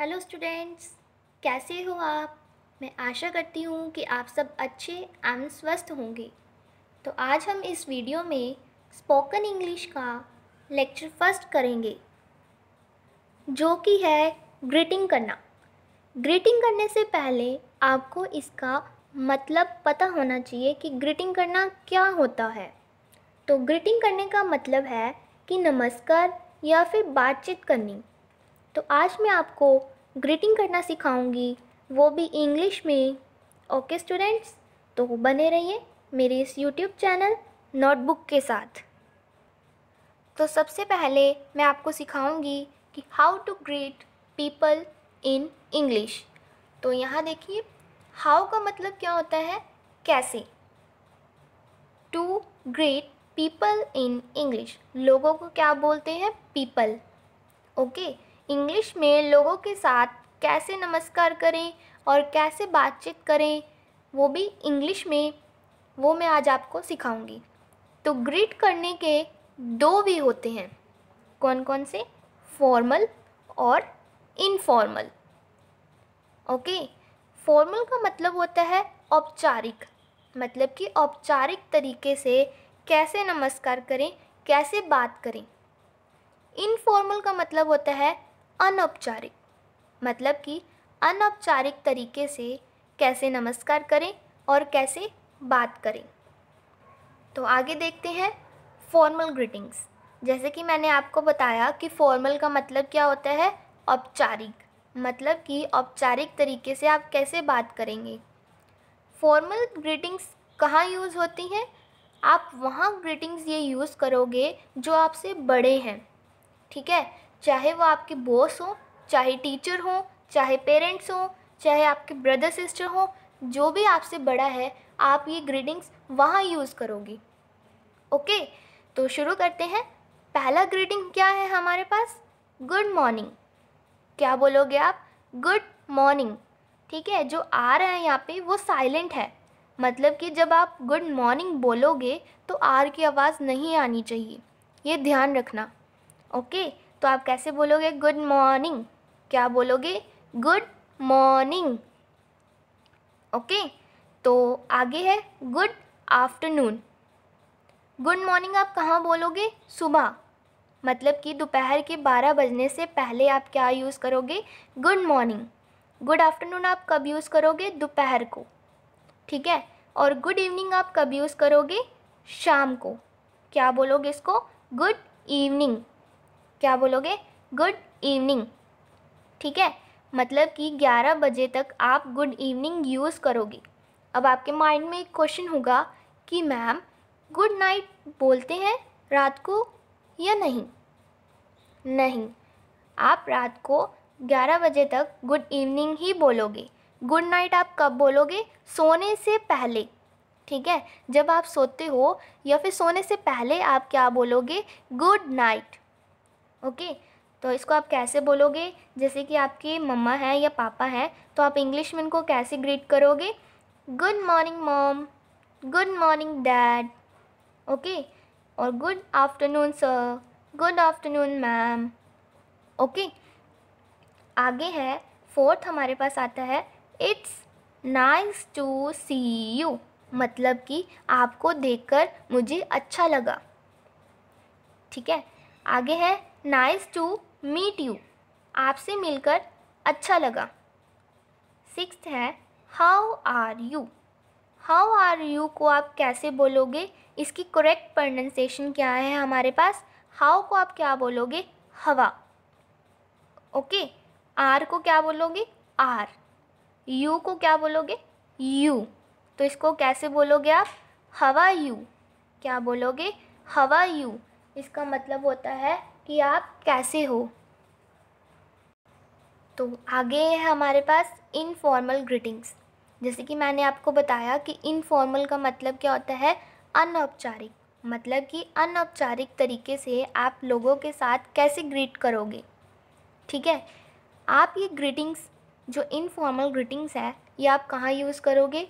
Hello students कैसे हो आप मैं आशा करती हूँ कि आप सब अच्छे एवं स्वस्थ होंगे तो आज हम इस वीडियो में स्पोकन इंग्लिश का लेक्चर फर्स्ट करेंगे जो कि है ग्रीटिंग करना ग्रीटिंग करने से पहले आपको इसका मतलब पता होना चाहिए कि ग्रीटिंग करना क्या होता है तो ग्रीटिंग करने का मतलब है कि नमस्कार या फिर बातचीत करनी तो आज मैं आपको ग्रीटिंग करना सिखाऊंगी वो भी इंग्लिश में ओके स्टूडेंट्स तो बने रहिए मेरे इस यूट्यूब चैनल नोटबुक के साथ तो सबसे पहले मैं आपको सिखाऊंगी कि how to greet people in English तो यहाँ देखिए हाउ का मतलब क्या होता है कैसे to greet people in English लोगों को क्या बोलते हैं पीपल ओके okay? इंग्लिश में लोगों के साथ कैसे नमस्कार करें और कैसे बातचीत करें वो भी इंग्लिश में वो मैं आज आपको सिखाऊंगी तो ग्रीट करने के दो भी होते हैं कौन कौन से फॉर्मल और इनफॉर्मल ओके फॉर्मल का मतलब होता है औपचारिक मतलब कि औपचारिक तरीके से कैसे नमस्कार करें कैसे बात करें इनफॉर्मल का मतलब होता है अनौपचारिक मतलब कि अनौपचारिक तरीके से कैसे नमस्कार करें और कैसे बात करें तो आगे देखते हैं फॉर्मल ग्रीटिंग्स जैसे कि मैंने आपको बताया कि फॉर्मल का मतलब क्या होता है औपचारिक मतलब कि औपचारिक तरीके से आप कैसे बात करेंगे फॉर्मल ग्रीटिंग्स कहाँ यूज़ होती हैं आप वहाँ ग्रीटिंग्स ये यूज़ करोगे जो आपसे बड़े हैं ठीक है चाहे वो आपके बॉस हों चाहे टीचर हों चाहे पेरेंट्स हों चाहे आपके ब्रदर सिस्टर हों जो भी आपसे बड़ा है आप ये ग्रीटिंग्स वहाँ यूज़ करोगी ओके तो शुरू करते हैं पहला ग्रीटिंग क्या है हमारे पास गुड मॉर्निंग क्या बोलोगे आप गुड मॉर्निंग ठीक है जो आ रहा है यहाँ पे वो साइलेंट है मतलब कि जब आप गुड मॉर्निंग बोलोगे तो आर की आवाज़ नहीं आनी चाहिए ये ध्यान रखना ओके तो आप कैसे बोलोगे गुड मॉर्निंग क्या बोलोगे गुड मॉर्निंग ओके तो आगे है गुड आफ्टरनून गुड मॉर्निंग आप कहाँ बोलोगे सुबह मतलब कि दोपहर के बारह बजने से पहले आप क्या यूज़ करोगे गुड मॉर्निंग गुड आफ्टरनून आप कब यूज़ करोगे दोपहर को ठीक है और गुड इवनिंग आप कब यूज़ करोगे शाम को क्या बोलोगे इसको गुड इवनिंग क्या बोलोगे गुड इवनिंग ठीक है मतलब कि 11 बजे तक आप गुड इवनिंग यूज़ करोगे अब आपके माइंड में एक क्वेश्चन होगा कि मैम गुड नाइट बोलते हैं रात को या नहीं नहीं आप रात को 11 बजे तक गुड इवनिंग ही बोलोगे गुड नाइट आप कब बोलोगे सोने से पहले ठीक है जब आप सोते हो या फिर सोने से पहले आप क्या बोलोगे गुड नाइट ओके तो इसको आप कैसे बोलोगे जैसे कि आपकी मम्मा है या पापा है तो आप इंग्लिश में इनको कैसे ग्रीट करोगे good morning mom good morning dad okay और good afternoon sir good afternoon ma'am okay आगे है फोर्थ हमारे पास आता है it's nice to see you मतलब कि आपको देखकर मुझे अच्छा लगा ठीक है आगे है नाइस टू मीट यू आपसे मिलकर अच्छा लगा सिक्स है how are you how are you को आप कैसे बोलोगे इसकी करेक्ट प्रोनाउंसिएशन क्या है हमारे पास हाउ को आप क्या बोलोगे हवा ओके आर को क्या बोलोगे आर यू को क्या बोलोगे यू तो इसको कैसे बोलोगे आप हवा यू क्या बोलोगे हवा यू इसका मतलब होता है कि आप कैसे हो तो आगे है हमारे पास इनफॉर्मल ग्रीटिंग्स जैसे कि मैंने आपको बताया कि इनफॉर्मल का मतलब क्या होता है अनौपचारिक मतलब कि अनौपचारिक तरीके से आप लोगों के साथ कैसे ग्रीट करोगे ठीक है आप ये ग्रीटिंग्स जो इनफॉर्मल ग्रीटिंग्स है ये आप कहाँ यूज़ करोगे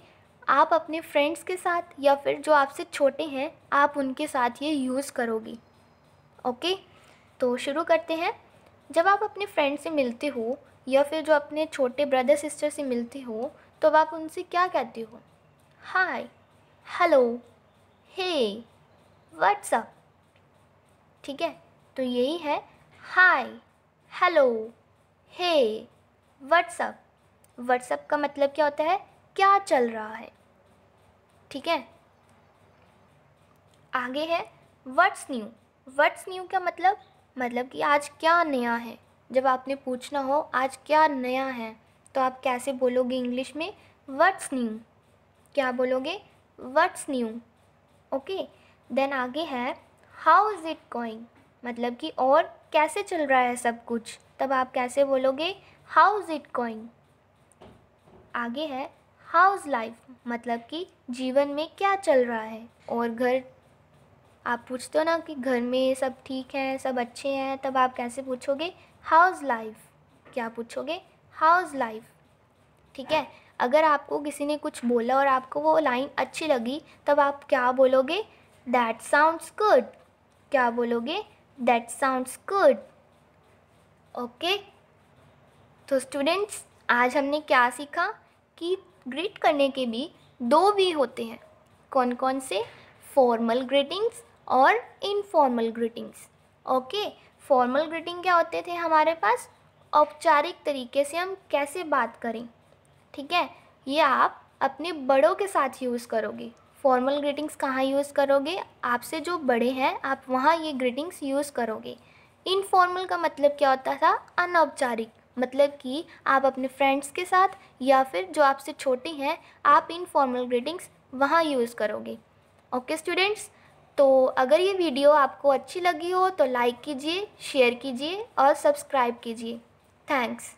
आप अपने फ्रेंड्स के साथ या फिर जो आपसे छोटे हैं आप उनके साथ ये यूज़ करोगे ओके तो शुरू करते हैं जब आप अपने फ्रेंड से मिलते हो या फिर जो अपने छोटे ब्रदर सिस्टर से मिलते हो तो आप उनसे क्या कहते हो हाय हेलो हे व्हाट्सअप ठीक है तो यही है hi hello hey what's up what's up का मतलब क्या होता है क्या चल रहा है ठीक है आगे है व्हाट्स न्यू व्हाट्स न्यू का मतलब मतलब कि आज क्या नया है जब आपने पूछना हो आज क्या नया है तो आप कैसे बोलोगे इंग्लिश में व्हाट्स न्यू क्या बोलोगे व्हाट्स न्यू ओके देन आगे है हाउ इज़ इट गोइंग मतलब कि और कैसे चल रहा है सब कुछ तब आप कैसे बोलोगे हाउ इज़ इट गोइंग आगे है हाउ इज़ लाइफ मतलब कि जीवन में क्या चल रहा है और घर आप पूछते हो ना कि घर में सब ठीक हैं सब अच्छे हैं तब आप कैसे पूछोगे हाउ इज़ लाइफ क्या पूछोगे हाउ इज़ लाइफ ठीक है अगर आपको किसी ने कुछ बोला और आपको वो लाइन अच्छी लगी तब आप क्या बोलोगे दैट साउंड्स गुड क्या बोलोगे दैट साउंड्स गुड ओके तो स्टूडेंट्स आज हमने क्या सीखा कि ग्रीट करने के भी दो भी होते हैं कौन कौन से फॉर्मल ग्रीटिंग्स और informal greetings okay formal greeting क्या होते थे हमारे पास औपचारिक तरीके से हम कैसे बात करें ठीक है ये आप अपने बड़ों के साथ यूज़ करोगे फॉर्मल ग्रीटिंग्स कहाँ यूज़ करोगे आपसे जो बड़े हैं आप वहाँ ये ग्रीटिंग्स यूज़ करोगे इनफॉर्मल का मतलब क्या होता था अनौपचारिक मतलब कि आप अपने फ्रेंड्स के साथ या फिर जो आपसे छोटे हैं आप इनफॉर्मल ग्रीटिंग्स वहाँ यूज़ करोगे ओके स्टूडेंट्स तो अगर ये वीडियो आपको अच्छी लगी हो तो लाइक कीजिए शेयर कीजिए और सब्सक्राइब कीजिए थैंक्स